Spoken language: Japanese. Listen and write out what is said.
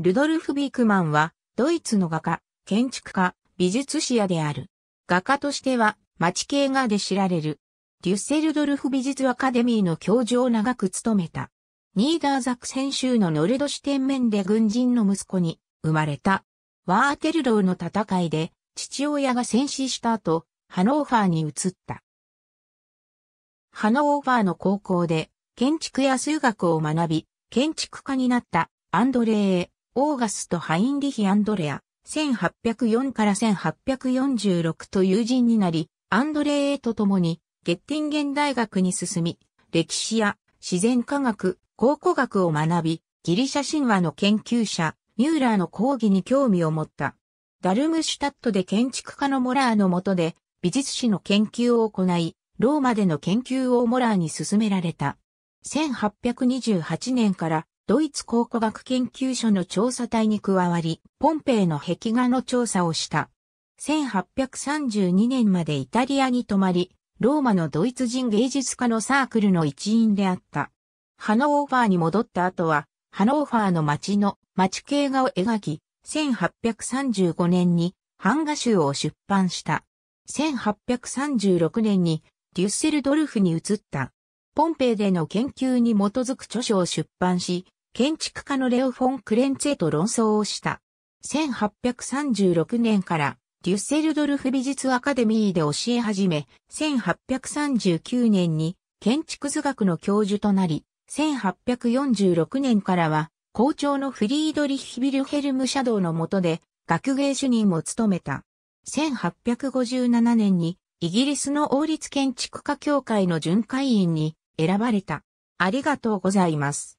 ルドルフ・ビークマンは、ドイツの画家、建築家、美術史家である。画家としては、町系画で知られる。デュッセルドルフ美術アカデミーの教授を長く務めた。ニーダーザク先週のノルドシテンメンで軍人の息子に生まれた。ワーテルローの戦いで、父親が戦死した後、ハノーファーに移った。ハノーファーの高校で、建築や数学を学び、建築家になったアンドレー・オーガスト・ハインリヒ・アンドレア、1804から1846と友人になり、アンドレーと共にゲッティンゲン大学に進み、歴史や自然科学、考古学を学び、ギリシャ神話の研究者、ミューラーの講義に興味を持った。ダルムシュタットで建築家のモラーの下で美術史の研究を行い、ローマでの研究をモラーに進められた。1828年からドイツ考古学研究所の調査隊に加わり、ポンペイの壁画の調査をした。1832年までイタリアに泊まり、ローマのドイツ人芸術家のサークルの一員であった。ハノーファーに戻った後は、ハノーファーの街の街景画を描き、1835年に版画集を出版した。1836年にデュッセルドルフに移った。ポンペイでの研究に基づく著書を出版し、建築家のレオ・フォン・クレンツェと論争をした。1836年からデュッセルドルフ美術アカデミーで教え始め、1839年に建築図学の教授となり、1846年からは校長のフリードリッヒ・ビルヘルムシャドウの下で学芸主任も務めた。1857年にイギリスの王立建築家協会の巡回員に選ばれた。ありがとうございます。